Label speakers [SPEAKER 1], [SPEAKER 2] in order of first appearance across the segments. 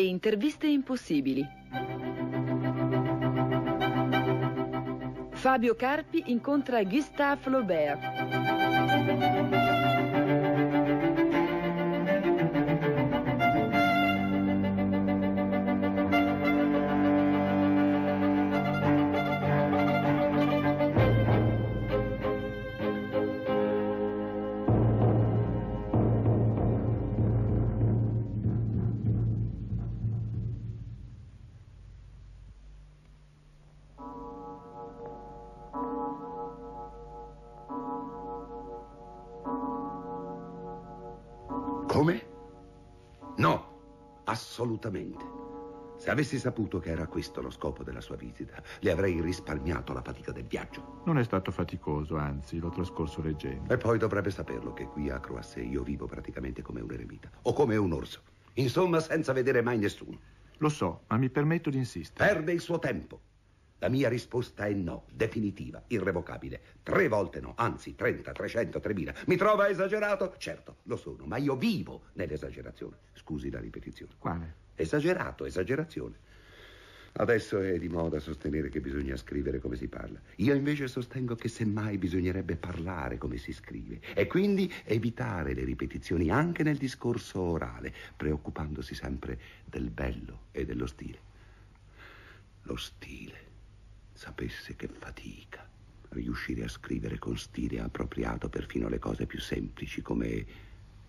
[SPEAKER 1] Le interviste impossibili. Fabio Carpi incontra Gustave Flaubert.
[SPEAKER 2] assolutamente. Se avessi saputo che era questo lo scopo della sua visita, le avrei risparmiato la fatica del viaggio. Non è stato faticoso, anzi, l'ho trascorso leggendo. E poi dovrebbe saperlo che qui a Croasse io vivo praticamente come un eremita, o come un orso. Insomma, senza vedere mai nessuno. Lo so,
[SPEAKER 1] ma mi permetto di insistere.
[SPEAKER 2] Perde il suo tempo. La mia risposta è no, definitiva, irrevocabile. Tre volte no, anzi 30, 300, 3000. Mi trova esagerato? Certo, lo sono, ma io vivo nell'esagerazione. Scusi la ripetizione. Quale? Esagerato, esagerazione. Adesso è di moda sostenere che bisogna scrivere come si parla. Io invece sostengo che semmai bisognerebbe parlare come si scrive e quindi evitare le ripetizioni anche nel discorso orale, preoccupandosi sempre del bello e dello stile. Lo stile sapesse che fatica riuscire a scrivere con stile appropriato perfino le cose più semplici come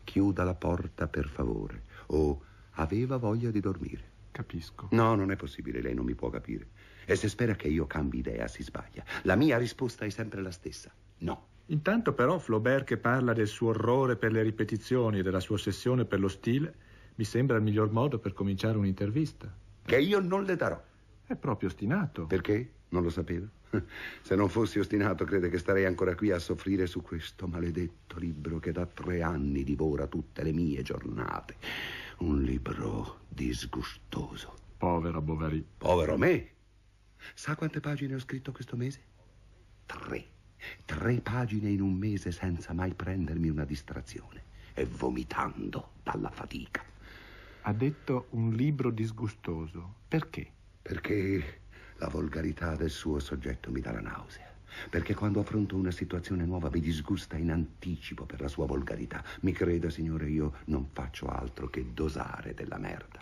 [SPEAKER 2] chiuda la porta per favore o aveva voglia di dormire. Capisco. No, non è possibile, lei non mi può capire. E se spera che io cambi
[SPEAKER 1] idea si sbaglia. La mia risposta è sempre la stessa. No. Intanto però Flaubert che parla del suo orrore per le ripetizioni e della sua ossessione per lo stile, mi sembra il miglior modo per cominciare un'intervista. Che io non le darò. È proprio ostinato. Perché? Non lo
[SPEAKER 2] sapeva? Se non fossi ostinato, crede che starei ancora qui a soffrire su questo maledetto libro che da tre anni divora tutte le mie giornate. Un libro disgustoso. Povero Bovary. Povero me? Sa quante pagine ho scritto questo mese? Tre. Tre pagine in un mese senza mai prendermi una distrazione e vomitando dalla fatica. Ha detto un libro disgustoso. Perché? Perché la volgarità del suo soggetto mi dà la nausea, perché quando affronto una situazione nuova mi disgusta in anticipo per la sua volgarità. Mi creda, signore, io non faccio altro che dosare della merda.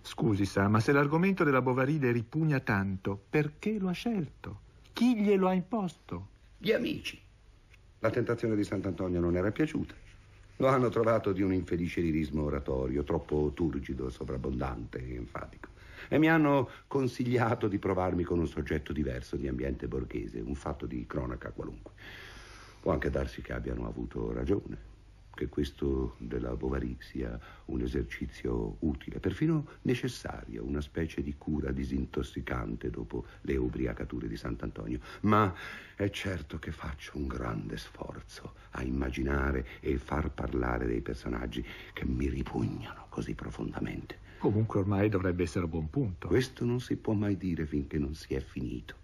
[SPEAKER 1] Scusi, sa, ma se l'argomento della Bovaride ripugna tanto, perché lo ha scelto? Chi glielo ha imposto? Gli amici. La
[SPEAKER 2] tentazione di Sant'Antonio non era piaciuta. Lo hanno trovato di un infelice lirismo oratorio, troppo turgido, sovrabbondante e enfatico e mi hanno consigliato di provarmi con un soggetto diverso di ambiente borghese, un fatto di cronaca qualunque. Può anche darsi che abbiano avuto ragione, che questo della Bovary sia un esercizio utile, perfino necessario, una specie di cura disintossicante dopo le ubriacature di Sant'Antonio. Ma è certo che faccio un grande sforzo a immaginare e far parlare dei personaggi che mi ripugnano così profondamente. Comunque ormai dovrebbe essere a buon punto. Questo non si può mai dire finché non si è finito.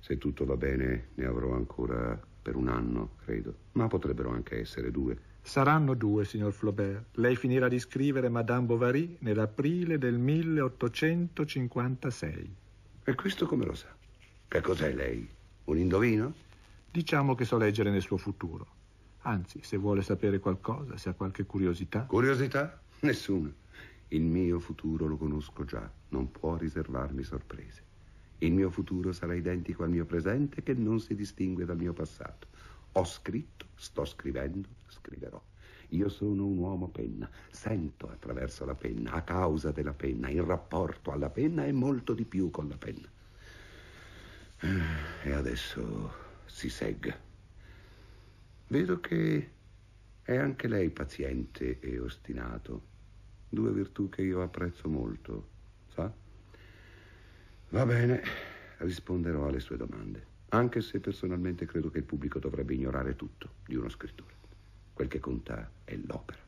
[SPEAKER 2] Se tutto va bene, ne avrò ancora per un anno, credo. Ma potrebbero anche
[SPEAKER 1] essere due. Saranno due, signor Flaubert. Lei finirà di scrivere Madame Bovary nell'aprile del 1856. E questo come lo sa? Che cos'è lei? Un indovino? Diciamo che so leggere nel suo futuro. Anzi, se vuole sapere qualcosa, se ha qualche curiosità.
[SPEAKER 2] Curiosità?
[SPEAKER 1] Nessuna. Il mio
[SPEAKER 2] futuro lo conosco già, non può riservarmi sorprese. Il mio futuro sarà identico al mio presente che non si distingue dal mio passato. Ho scritto, sto scrivendo, scriverò. Io sono un uomo penna, sento attraverso la penna, a causa della penna, in rapporto alla penna e molto di più con la penna. Eh, e adesso si segga. Vedo che è anche lei paziente e ostinato due virtù che io apprezzo molto, sa? Va bene, risponderò alle sue domande, anche se personalmente credo che il pubblico dovrebbe ignorare tutto di uno scrittore. Quel che conta è l'opera,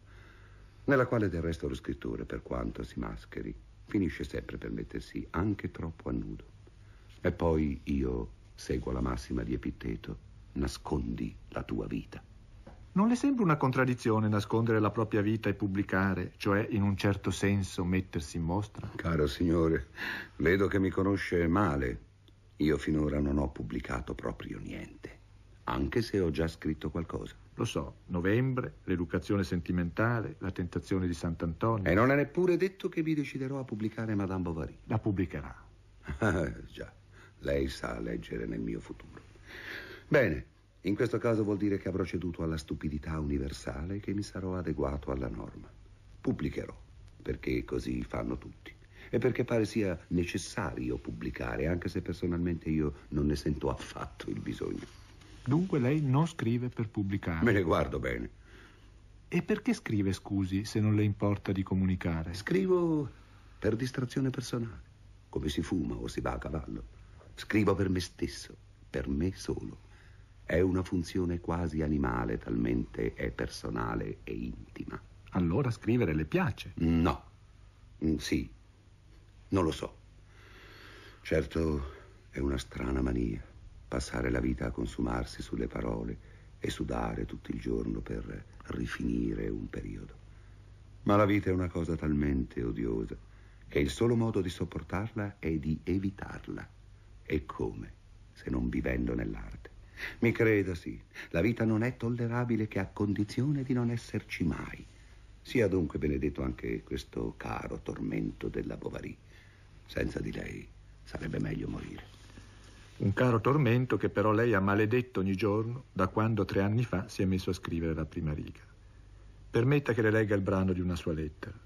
[SPEAKER 2] nella quale del resto lo scrittore, per quanto si mascheri, finisce sempre per mettersi anche troppo a nudo. E poi io seguo la massima di Epitteto, nascondi la tua vita.
[SPEAKER 1] Non le sembra una contraddizione nascondere la propria vita e pubblicare, cioè in un certo senso mettersi in mostra?
[SPEAKER 2] Caro signore, vedo che mi conosce male. Io finora
[SPEAKER 1] non ho pubblicato proprio niente, anche se ho già scritto qualcosa. Lo so, novembre, l'educazione sentimentale, la tentazione di Sant'Antonio. E non è
[SPEAKER 2] neppure detto che vi deciderò a pubblicare Madame Bovary.
[SPEAKER 1] La pubblicherà. Ah, già, lei sa
[SPEAKER 2] leggere nel mio futuro. Bene. In questo caso vuol dire che avrò ceduto alla stupidità universale e che mi sarò adeguato alla norma. Pubblicherò, perché così fanno tutti. E perché pare sia necessario pubblicare, anche se personalmente io non ne sento affatto il bisogno.
[SPEAKER 1] Dunque lei non scrive per pubblicare. Me
[SPEAKER 2] ne guardo bene.
[SPEAKER 1] E perché scrive, scusi, se non le importa di comunicare? Scrivo
[SPEAKER 2] per distrazione personale, come si fuma o si va a cavallo. Scrivo per me stesso, per me solo. È una funzione quasi animale, talmente è personale e intima.
[SPEAKER 1] Allora scrivere le piace? No.
[SPEAKER 2] Mm, sì. Non lo so. Certo, è una strana mania. Passare la vita a consumarsi sulle parole e sudare tutto il giorno per rifinire un periodo. Ma la vita è una cosa talmente odiosa che il solo modo di sopportarla è di evitarla. E come, se non vivendo nell'arte? Mi creda, sì, la vita non è tollerabile che a condizione di non esserci mai. Sia dunque benedetto anche questo caro tormento
[SPEAKER 1] della Bovary. Senza di lei sarebbe meglio morire. Un caro tormento che però lei ha maledetto ogni giorno da quando tre anni fa si è messo a scrivere la prima riga. Permetta che le legga il brano di una sua lettera.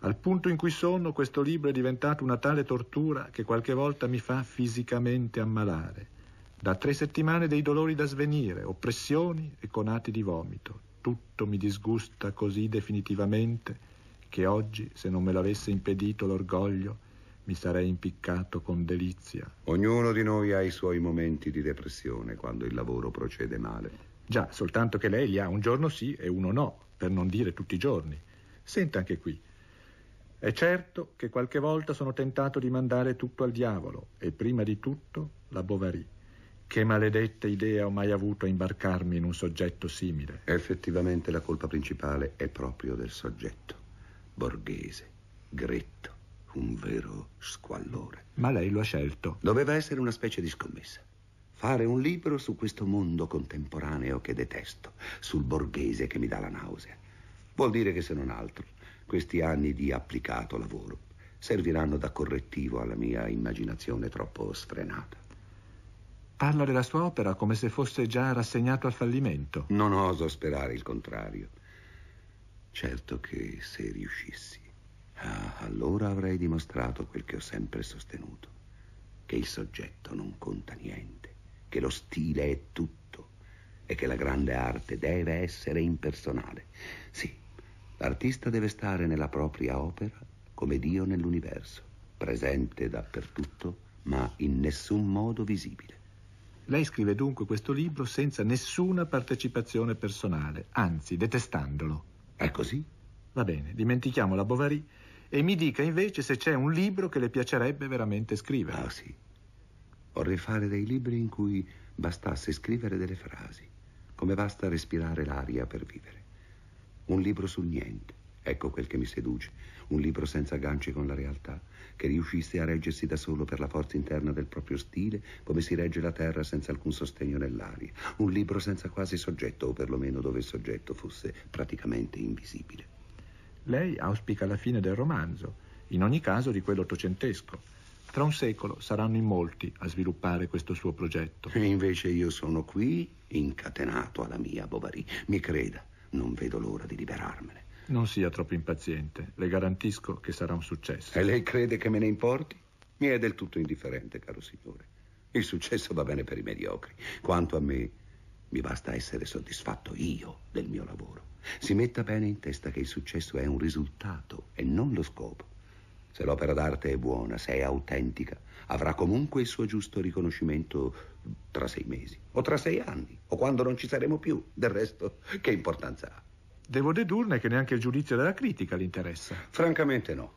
[SPEAKER 1] Al punto in cui sono, questo libro è diventato una tale tortura che qualche volta mi fa fisicamente ammalare. Da tre settimane dei dolori da svenire, oppressioni e conati di vomito. Tutto mi disgusta così definitivamente che oggi, se non me l'avesse impedito l'orgoglio, mi sarei impiccato con delizia.
[SPEAKER 2] Ognuno di noi ha i
[SPEAKER 1] suoi momenti di depressione quando il lavoro procede male. Già, soltanto che lei li ha un giorno sì e uno no, per non dire tutti i giorni. Senta anche qui. È certo che qualche volta sono tentato di mandare tutto al diavolo e prima di tutto la Bovary. Che maledetta idea ho mai avuto a imbarcarmi in un soggetto simile.
[SPEAKER 2] Effettivamente la colpa principale è proprio del soggetto. Borghese, gretto, un vero
[SPEAKER 1] squallore. Ma lei lo ha scelto.
[SPEAKER 2] Doveva essere una specie di scommessa. Fare un libro su questo mondo contemporaneo che detesto, sul borghese che mi dà la nausea. Vuol dire che se non altro, questi anni di applicato lavoro serviranno da correttivo alla mia immaginazione troppo sfrenata.
[SPEAKER 1] Parla della sua opera come se fosse già rassegnato al fallimento.
[SPEAKER 2] Non oso sperare il contrario. Certo che se riuscissi, ah, allora avrei dimostrato quel che ho sempre sostenuto, che il soggetto non conta niente, che lo stile è tutto e che la grande arte deve essere impersonale. Sì, l'artista deve stare nella propria opera come Dio nell'universo, presente dappertutto, ma in nessun modo visibile.
[SPEAKER 1] Lei scrive dunque questo libro senza nessuna partecipazione personale, anzi detestandolo. È così? Va bene, dimentichiamo la Bovary e mi dica invece se c'è un libro che le piacerebbe veramente scrivere. Ah sì, vorrei fare
[SPEAKER 2] dei libri in cui bastasse scrivere delle frasi, come basta respirare l'aria per vivere. Un libro su niente, ecco quel che mi seduce, un libro senza ganci con la realtà, che riuscisse a reggersi da solo per la forza interna del proprio stile, come si regge la terra senza alcun sostegno nell'aria, un libro senza quasi soggetto, o perlomeno dove il soggetto
[SPEAKER 1] fosse praticamente invisibile. Lei auspica la fine del romanzo, in ogni caso di quello ottocentesco. Tra un secolo saranno in molti a sviluppare questo suo progetto. E invece io sono qui, incatenato alla mia Bovary. Mi creda, non vedo l'ora di liberarmene. Non sia troppo impaziente, le garantisco che sarà un successo. E lei crede che me ne importi? Mi è del tutto indifferente, caro signore. Il successo
[SPEAKER 2] va bene per i mediocri. Quanto a me, mi basta essere soddisfatto io del mio lavoro. Si metta bene in testa che il successo è un risultato e non lo scopo. Se l'opera d'arte è buona, se è autentica, avrà comunque il suo giusto riconoscimento tra sei mesi, o tra sei anni, o quando non ci saremo più. Del resto, che importanza ha?
[SPEAKER 1] Devo dedurne che neanche il giudizio della critica l'interessa. Francamente no.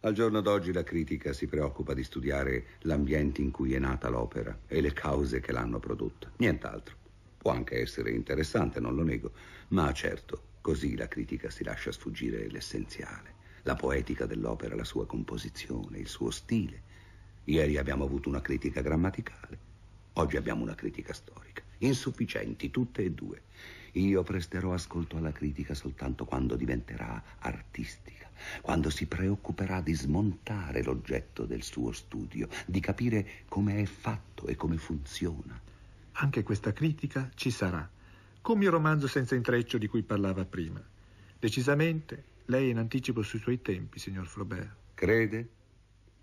[SPEAKER 2] Al giorno d'oggi la critica si preoccupa di studiare l'ambiente in cui è nata l'opera e le cause che l'hanno prodotta, nient'altro. Può anche essere interessante, non lo nego, ma certo, così la critica si lascia sfuggire l'essenziale, la poetica dell'opera, la sua composizione, il suo stile. Ieri abbiamo avuto una critica grammaticale, oggi abbiamo una critica storica, insufficienti tutte e due. Io presterò ascolto alla critica soltanto quando diventerà artistica, quando si preoccuperà di smontare l'oggetto del suo studio, di capire come è fatto e come
[SPEAKER 1] funziona. Anche questa critica ci sarà, come il romanzo senza intreccio di cui parlava prima. Decisamente lei è in anticipo sui suoi tempi, signor Flaubert. Crede?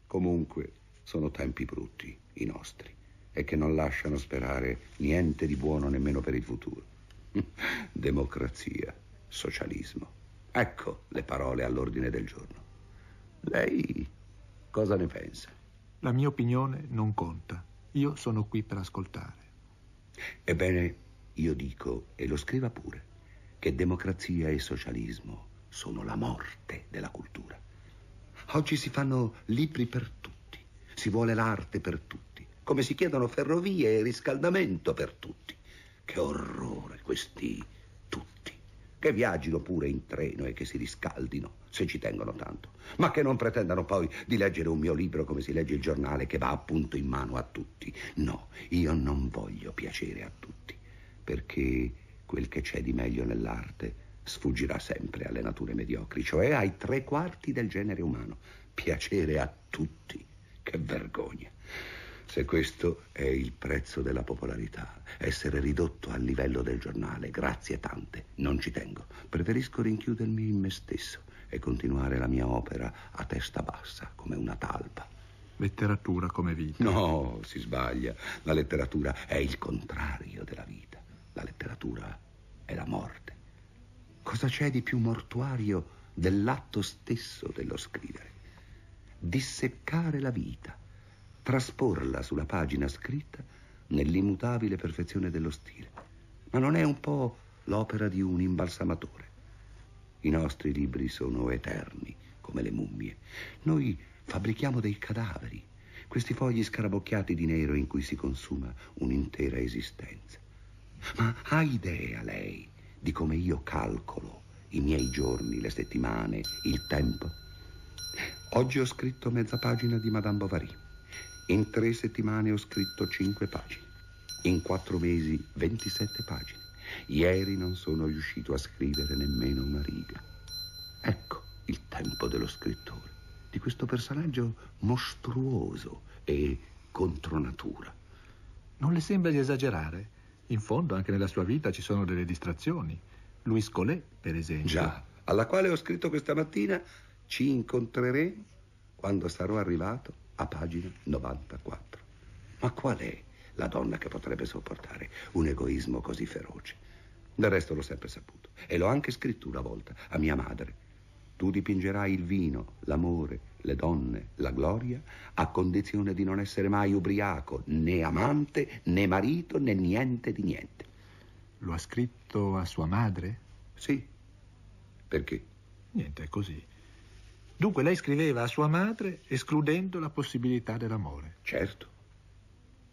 [SPEAKER 1] Comunque sono tempi brutti, i nostri, e che
[SPEAKER 2] non lasciano sperare niente di buono nemmeno per il futuro. Democrazia, socialismo. Ecco le parole all'ordine del giorno. Lei cosa ne pensa?
[SPEAKER 1] La mia opinione non conta. Io sono qui per ascoltare.
[SPEAKER 2] Ebbene, io dico, e lo scriva pure, che democrazia e socialismo sono la morte della cultura. Oggi si fanno libri per tutti, si vuole l'arte per tutti, come si chiedono ferrovie e riscaldamento per tutti. Che orrore, questi tutti. Che viaggino pure in treno e che si riscaldino, se ci tengono tanto. Ma che non pretendano poi di leggere un mio libro come si legge il giornale che va appunto in mano a tutti. No, io non voglio piacere a tutti, perché quel che c'è di meglio nell'arte sfuggirà sempre alle nature mediocri, cioè ai tre quarti del genere umano. Piacere a tutti. Che vergogna. Se questo è il prezzo della popolarità, essere ridotto al livello del giornale, grazie tante, non ci tengo. Preferisco rinchiudermi in me stesso e continuare la mia opera a testa bassa, come una talpa. Letteratura come vita. No, si sbaglia. La letteratura è il contrario della vita. La letteratura è la morte. Cosa c'è di più mortuario dell'atto stesso dello scrivere? Disseccare la vita trasporla sulla pagina scritta nell'immutabile perfezione dello stile. Ma non è un po' l'opera di un imbalsamatore. I nostri libri sono eterni, come le mummie. Noi fabbrichiamo dei cadaveri, questi fogli scarabocchiati di nero in cui si consuma un'intera esistenza. Ma ha idea lei di come io calcolo i miei giorni, le settimane, il tempo? Oggi ho scritto mezza pagina di Madame Bovary. In tre settimane ho scritto cinque pagine, in quattro mesi 27 pagine. Ieri non sono riuscito a scrivere nemmeno una riga. Ecco il tempo dello scrittore, di
[SPEAKER 1] questo personaggio mostruoso e contro natura. Non le sembra di esagerare? In fondo anche nella sua vita ci sono delle distrazioni. Luis Colet, per esempio. Già,
[SPEAKER 2] alla quale ho scritto questa mattina, ci incontreremo quando sarò arrivato a pagina 94. Ma qual è la donna che potrebbe sopportare un egoismo così feroce? Del resto l'ho sempre saputo e l'ho anche scritto una volta a mia madre. Tu dipingerai il vino, l'amore, le donne, la gloria, a condizione di non essere mai ubriaco, né amante, né marito, né niente di niente.
[SPEAKER 1] Lo ha scritto a sua madre? Sì. Perché? Niente, è così. Dunque lei scriveva a sua madre escludendo la possibilità dell'amore.
[SPEAKER 2] Certo.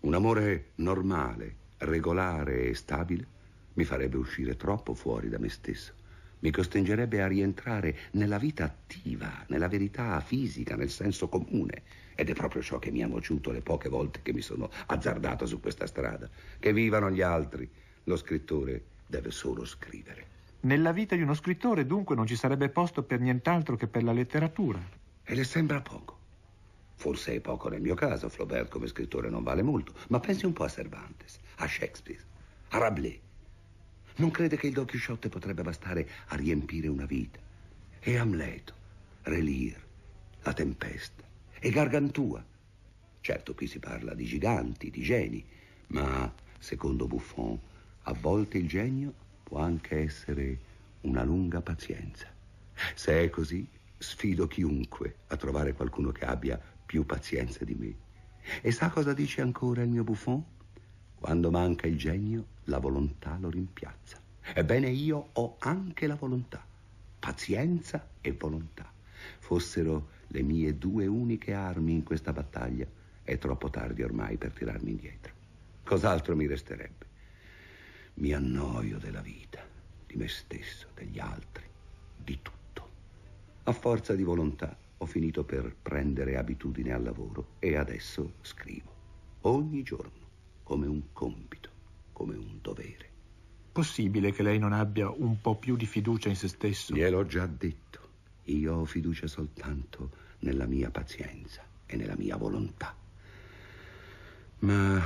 [SPEAKER 2] Un amore normale, regolare e stabile mi farebbe uscire troppo fuori da me stesso. Mi costringerebbe a rientrare nella vita attiva, nella verità fisica, nel senso comune. Ed è proprio ciò che mi ha nociuto le poche volte che mi sono azzardato su questa strada. Che vivano gli altri. Lo scrittore deve solo scrivere.
[SPEAKER 1] Nella vita di uno scrittore dunque non ci sarebbe posto per nient'altro che per la letteratura. E le sembra poco.
[SPEAKER 2] Forse è poco nel mio caso, Flaubert come scrittore non vale molto, ma pensi un po' a Cervantes, a Shakespeare, a Rabelais. Non crede che il Don Chisciotte potrebbe bastare a riempire una vita? E Amleto, Relir, La Tempesta e Gargantua. Certo, qui si parla di giganti, di geni, ma secondo Buffon, a volte il genio può anche essere una lunga pazienza. Se è così, sfido chiunque a trovare qualcuno che abbia più pazienza di me. E sa cosa dice ancora il mio Buffon? Quando manca il genio, la volontà lo rimpiazza. Ebbene, io ho anche la volontà, pazienza e volontà. Fossero le mie due uniche armi in questa battaglia, è troppo tardi ormai per tirarmi indietro. Cos'altro mi resterebbe? Mi annoio della vita, di me stesso, degli altri, di tutto. A forza di volontà ho finito per prendere abitudine al lavoro e adesso scrivo. Ogni giorno, come un compito, come un
[SPEAKER 1] dovere. Possibile
[SPEAKER 2] che lei non abbia un po' più di fiducia in se stesso? Gliel'ho già detto. Io ho fiducia soltanto nella mia pazienza e nella mia volontà. Ma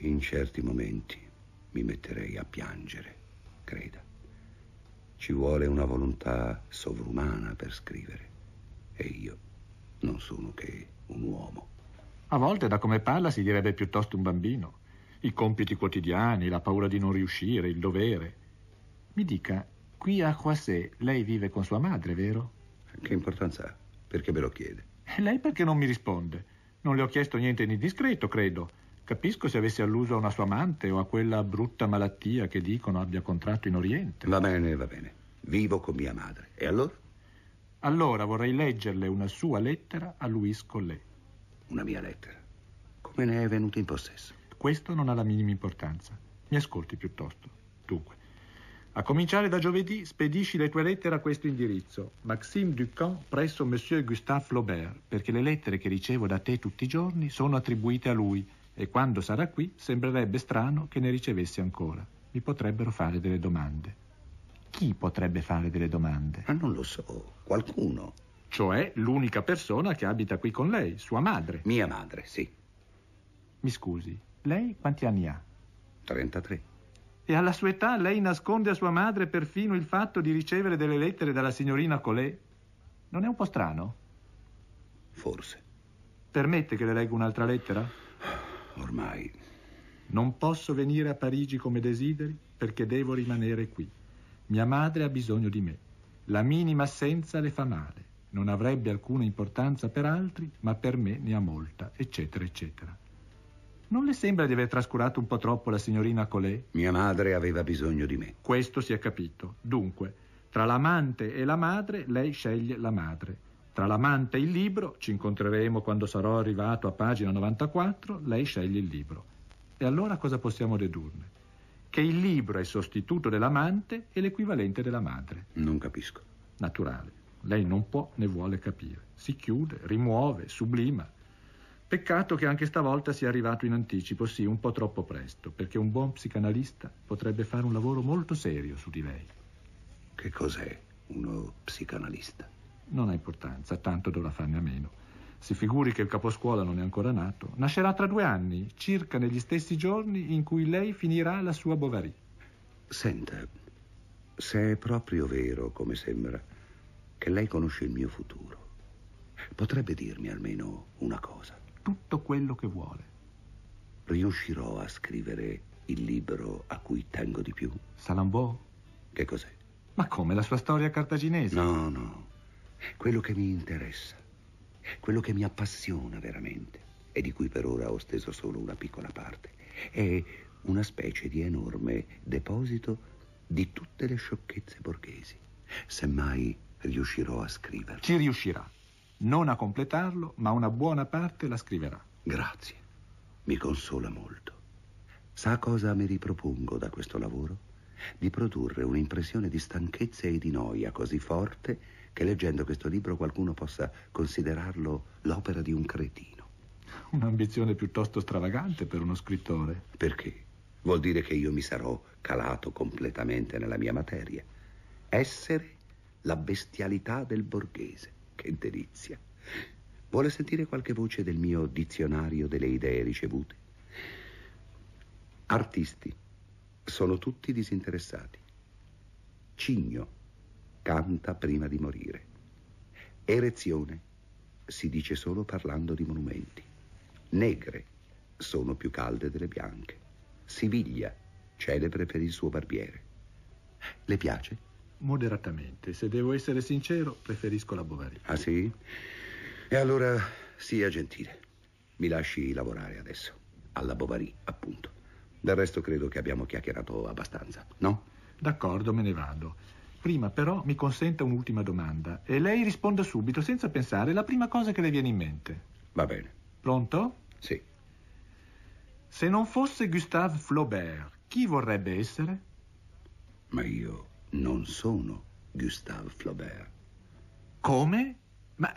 [SPEAKER 2] in certi momenti mi metterei a piangere, creda. Ci vuole una volontà sovrumana per scrivere e io non sono che
[SPEAKER 1] un uomo. A volte da come parla si direbbe piuttosto un bambino. I compiti quotidiani, la paura di non riuscire, il dovere. Mi dica, qui a Croissé lei vive con sua madre, vero? Che importanza ha? Perché me lo chiede? E lei perché non mi risponde? Non le ho chiesto niente di indiscreto, credo. Capisco se avesse alluso a una sua amante o a quella brutta malattia che dicono abbia contratto in Oriente. Va bene, va
[SPEAKER 2] bene. Vivo
[SPEAKER 1] con mia madre. E allora? Allora vorrei leggerle una sua lettera a Louis Collet. Una mia lettera? Come ne è venuto in possesso? Questo non ha la minima importanza. Mi ascolti piuttosto. Dunque, a cominciare da giovedì spedisci le tue lettere a questo indirizzo, Maxime Ducamp presso Monsieur Gustave Flaubert, perché le lettere che ricevo da te tutti i giorni sono attribuite a lui e quando sarà qui sembrerebbe strano che ne ricevessi ancora. Mi potrebbero fare delle domande. Chi potrebbe fare delle domande? Ma ah, non lo so, qualcuno. Cioè l'unica persona che abita qui con lei, sua madre. Mia madre, sì. Mi scusi, lei quanti anni ha? 33. E alla sua età lei nasconde a sua madre perfino il fatto di ricevere delle lettere dalla signorina Collet? Non è un po' strano? Forse. Permette che le leggo un'altra lettera? ormai. Non posso venire a Parigi come desideri perché devo rimanere qui. Mia madre ha bisogno di me. La minima assenza le fa male. Non avrebbe alcuna importanza per altri, ma per me ne ha molta, eccetera, eccetera. Non le sembra di aver trascurato un po' troppo la signorina Collet?
[SPEAKER 2] Mia madre aveva bisogno di me.
[SPEAKER 1] Questo si è capito. Dunque, tra l'amante e la madre, lei sceglie la madre. Tra l'amante e il libro, ci incontreremo quando sarò arrivato a pagina 94, lei sceglie il libro. E allora cosa possiamo dedurne? Che il libro è sostituto dell'amante e l'equivalente della madre. Non capisco. Naturale. Lei non può né vuole capire. Si chiude, rimuove, sublima. Peccato che anche stavolta sia arrivato in anticipo, sì, un po' troppo presto, perché un buon psicanalista potrebbe fare un lavoro molto serio su di lei. Che cos'è uno psicanalista? Non ha importanza, tanto dovrà farne a meno. Si figuri che il caposcuola non è ancora nato. Nascerà tra due anni, circa negli stessi giorni in cui lei finirà la sua Bovary. Senta, se è
[SPEAKER 2] proprio vero, come sembra, che lei conosce il mio futuro, potrebbe dirmi almeno una cosa.
[SPEAKER 1] Tutto quello che vuole.
[SPEAKER 2] Riuscirò a scrivere il libro a cui tengo di più? Salambò? Che cos'è? Ma come, la sua storia cartaginese? No, no quello che mi interessa, quello che mi appassiona veramente e di cui per ora ho steso solo una piccola parte, è una specie di enorme deposito di tutte le sciocchezze borghesi. Semmai riuscirò a scriverlo. Ci riuscirà.
[SPEAKER 1] Non a completarlo, ma una buona parte la scriverà.
[SPEAKER 2] Grazie. Mi consola molto. Sa cosa mi ripropongo da questo lavoro? Di produrre un'impressione di stanchezza e di noia così forte che leggendo questo libro qualcuno possa considerarlo l'opera di un cretino.
[SPEAKER 1] Un'ambizione piuttosto stravagante per uno scrittore.
[SPEAKER 2] Perché? Vuol dire che io mi sarò calato completamente nella mia materia. Essere la bestialità del borghese. Che delizia. Vuole sentire qualche voce del mio dizionario delle idee ricevute? Artisti. Sono tutti disinteressati. Cigno canta prima di morire. Erezione si dice solo parlando di monumenti. Negre sono più calde delle bianche. Siviglia, celebre per il suo barbiere. Le piace?
[SPEAKER 1] Moderatamente. Se devo essere sincero, preferisco la Bovary. Ah sì? E
[SPEAKER 2] allora sia gentile. Mi lasci lavorare adesso. Alla Bovary, appunto. Del resto credo che abbiamo chiacchierato abbastanza,
[SPEAKER 1] no? D'accordo, me ne vado. Prima però mi consenta un'ultima domanda e lei risponda subito, senza pensare, la prima cosa che le viene in mente. Va bene. Pronto? Sì. Se non fosse Gustave Flaubert, chi vorrebbe essere? Ma io non sono Gustave Flaubert. Come? Ma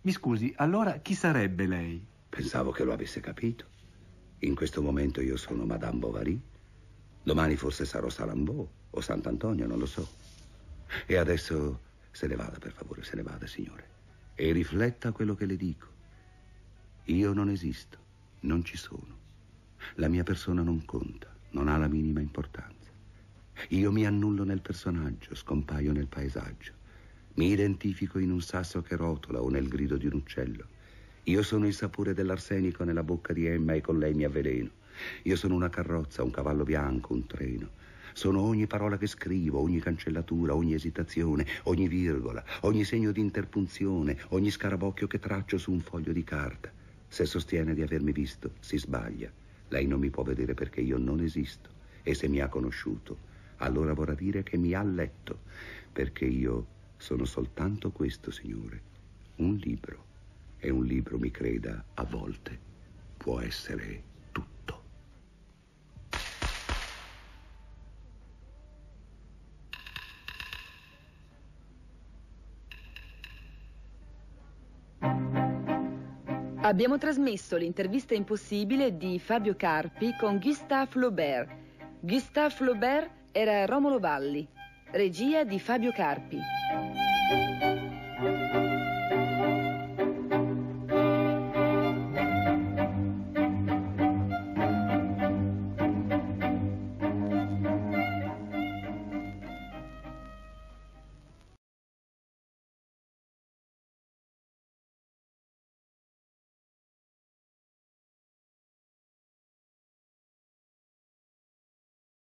[SPEAKER 1] mi scusi,
[SPEAKER 2] allora chi sarebbe lei? Pensavo che lo avesse capito. In questo momento io sono Madame Bovary. Domani forse sarò Salambeau o Sant'Antonio, non lo so. E adesso se ne vada, per favore, se ne vada, signore. E rifletta quello che le dico. Io non esisto, non ci sono. La mia persona non conta, non ha la minima importanza. Io mi annullo nel personaggio, scompaio nel paesaggio. Mi identifico in un sasso che rotola o nel grido di un uccello. Io sono il sapore dell'arsenico nella bocca di Emma e con lei mi avveleno. Io sono una carrozza, un cavallo bianco, un treno. Sono ogni parola che scrivo, ogni cancellatura, ogni esitazione, ogni virgola, ogni segno di interpunzione, ogni scarabocchio che traccio su un foglio di carta. Se sostiene di avermi visto, si sbaglia. Lei non mi può vedere perché io non esisto. E se mi ha conosciuto, allora vorrà dire che mi ha letto, perché io sono soltanto questo, Signore, un libro. E un libro, mi creda, a volte può essere
[SPEAKER 1] Abbiamo trasmesso l'intervista impossibile di Fabio Carpi con Gustave Flaubert. Gustave Flaubert era Romolo Valli, regia di Fabio Carpi.